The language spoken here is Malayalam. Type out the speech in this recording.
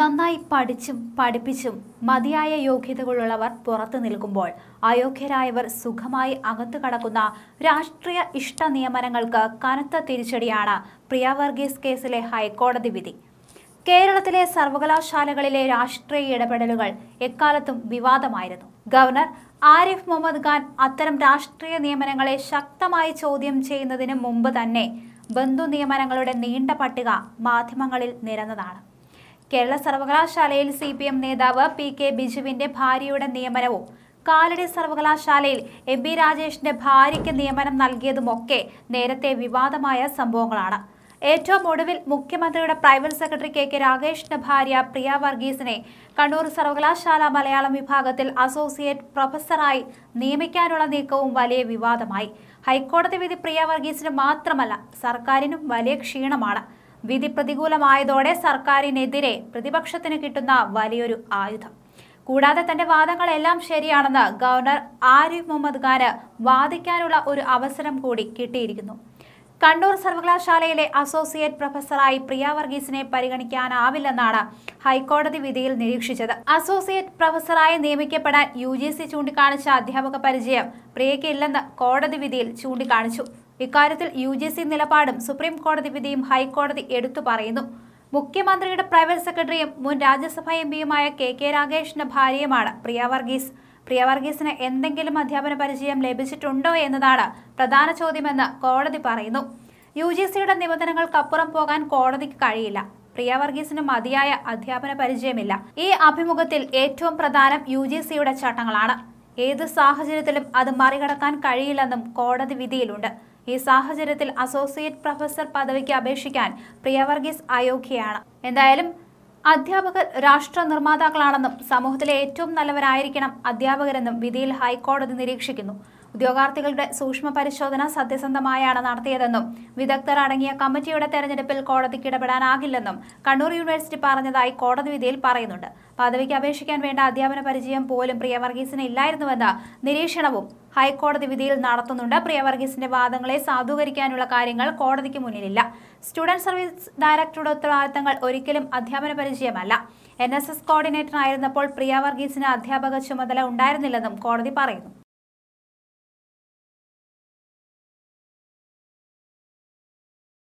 നന്നായി പഠിച്ചും പഠിപ്പിച്ചും മതിയായ യോഗ്യതകളുള്ളവർ പുറത്തു നിൽക്കുമ്പോൾ അയോഗ്യരായവർ സുഖമായി അകത്തു കടക്കുന്ന രാഷ്ട്രീയ ഇഷ്ട നിയമനങ്ങൾക്ക് കനത്ത തിരിച്ചടിയാണ് പ്രിയ വർഗീസ് കേസിലെ ഹൈക്കോടതി വിധി കേരളത്തിലെ സർവകലാശാലകളിലെ രാഷ്ട്രീയ ഇടപെടലുകൾ എക്കാലത്തും വിവാദമായിരുന്നു ഗവർണർ ആരിഫ് മുഹമ്മദ് ഖാൻ അത്തരം രാഷ്ട്രീയ നിയമനങ്ങളെ ശക്തമായി ചോദ്യം ചെയ്യുന്നതിന് മുമ്പ് തന്നെ ബന്ധു നിയമനങ്ങളുടെ നീണ്ട പട്ടിക മാധ്യമങ്ങളിൽ നിരന്നതാണ് കേരള സർവകലാശാലയിൽ സി പി എം നേതാവ് പി കെ ബിജുവിന്റെ ഭാര്യയുടെ നിയമനവും കാലടി സർവകലാശാലയിൽ എം ബി രാജേഷിന്റെ ഭാര്യയ്ക്ക് നിയമനം നൽകിയതുമൊക്കെ നേരത്തെ വിവാദമായ സംഭവങ്ങളാണ് ഏറ്റവും ഒടുവിൽ മുഖ്യമന്ത്രിയുടെ പ്രൈവറ്റ് സെക്രട്ടറി കെ കെ രാകേഷിന്റെ ഭാര്യ പ്രിയ വർഗീസിനെ കണ്ണൂർ സർവകലാശാല മലയാളം വിഭാഗത്തിൽ അസോസിയേറ്റ് പ്രൊഫസറായി നിയമിക്കാനുള്ള നീക്കവും വലിയ വിവാദമായി ഹൈക്കോടതി വിധി പ്രിയ വർഗീസിന് മാത്രമല്ല സർക്കാരിനും വലിയ ക്ഷീണമാണ് വിധി പ്രതികൂലമായതോടെ സർക്കാരിനെതിരെ പ്രതിപക്ഷത്തിന് കിട്ടുന്ന വലിയൊരു ആയുധം കൂടാതെ തന്റെ വാദങ്ങളെല്ലാം ശരിയാണെന്ന് ഗവർണർ ആരിഫ് മുഹമ്മദ് ഖാന് വാദിക്കാനുള്ള ഒരു അവസരം കൂടി കിട്ടിയിരിക്കുന്നു കണ്ണൂർ സർവകലാശാലയിലെ അസോസിയേറ്റ് പ്രൊഫസറായി പ്രിയ വർഗീസിനെ പരിഗണിക്കാനാവില്ലെന്നാണ് ഹൈക്കോടതി വിധിയിൽ നിരീക്ഷിച്ചത് അസോസിയേറ്റ് പ്രൊഫസറായി നിയമിക്കപ്പെടാൻ യു ജി സി ചൂണ്ടിക്കാണിച്ച അധ്യാപക പരിചയം പ്രിയയ്ക്കില്ലെന്ന് കോടതി വിധിയിൽ ചൂണ്ടിക്കാണിച്ചു ഇക്കാര്യത്തിൽ യു ജി സി നിലപാടും സുപ്രീം കോടതി വിധിയും ഹൈക്കോടതി എടുത്തു പറയുന്നു മുഖ്യമന്ത്രിയുടെ പ്രൈവറ്റ് സെക്രട്ടറിയും മുൻ രാജ്യസഭാ എം പിയുമായ കെ കെ രാഗേഷിന്റെ ഭാര്യയുമാണ് പ്രിയ വർഗീസ് പ്രിയ വർഗീസിന് എന്തെങ്കിലും അധ്യാപന പരിചയം ലഭിച്ചിട്ടുണ്ടോ എന്നതാണ് പ്രധാന ചോദ്യമെന്ന് കോടതി പറയുന്നു യു ജി സിയുടെ നിബന്ധനകൾക്കപ്പുറം പോകാൻ കോടതിക്ക് കഴിയില്ല പ്രിയ വർഗീസിന് മതിയായ അധ്യാപന പരിചയമില്ല ഈ അഭിമുഖത്തിൽ ഏറ്റവും പ്രധാനം യു ജി സിയുടെ ചട്ടങ്ങളാണ് ഏത് സാഹചര്യത്തിലും അത് മറികടക്കാൻ കഴിയില്ലെന്നും കോടതി വിധിയിലുണ്ട് ഈ സാഹചര്യത്തിൽ അസോസിയേറ്റ് പ്രൊഫസർ പദവിക്ക് അപേക്ഷിക്കാൻ പ്രിയവർഗീസ് അയോഗ്യയാണ് എന്തായാലും അധ്യാപകർ രാഷ്ട്ര നിർമ്മാതാക്കളാണെന്നും സമൂഹത്തിലെ ഏറ്റവും നല്ലവരായിരിക്കണം അധ്യാപകരെന്നും വിധിയിൽ ഹൈക്കോടതി നിരീക്ഷിക്കുന്നു ഉദ്യോഗാർത്ഥികളുടെ സൂക്ഷ്മ പരിശോധന സത്യസന്ധമായാണ് നടത്തിയതെന്നും വിദഗ്ധർ അടങ്ങിയ കമ്മിറ്റിയുടെ തെരഞ്ഞെടുപ്പിൽ കോടതിക്ക് ഇടപെടാനാകില്ലെന്നും കണ്ണൂർ യൂണിവേഴ്സിറ്റി പറഞ്ഞതായി കോടതി വിധിയിൽ പറയുന്നുണ്ട് പദവിക്ക് അപേക്ഷിക്കാൻ വേണ്ട അധ്യാപന പരിചയം പോലും പ്രിയവർഗീസിന് ഇല്ലായിരുന്നുവെന്ന നിരീക്ഷണവും ഹൈക്കോടതി വിധിയിൽ നടത്തുന്നുണ്ട് പ്രിയവർഗീസിന്റെ വാദങ്ങളെ സാധൂകരിക്കാനുള്ള കാര്യങ്ങൾ കോടതിക്ക് മുന്നിലില്ല സ്റ്റുഡന്റ് സർവീസ് ഡയറക്ടറുടെ ഉത്തരവാദിത്തങ്ങൾ ഒരിക്കലും അധ്യാപന പരിചയമല്ല എൻ എസ് എസ് കോർഡിനേറ്റർ ആയിരുന്നപ്പോൾ പ്രിയവർഗീസിന് അധ്യാപക ചുമതല ഉണ്ടായിരുന്നില്ലെന്നും കോടതി പറയുന്നു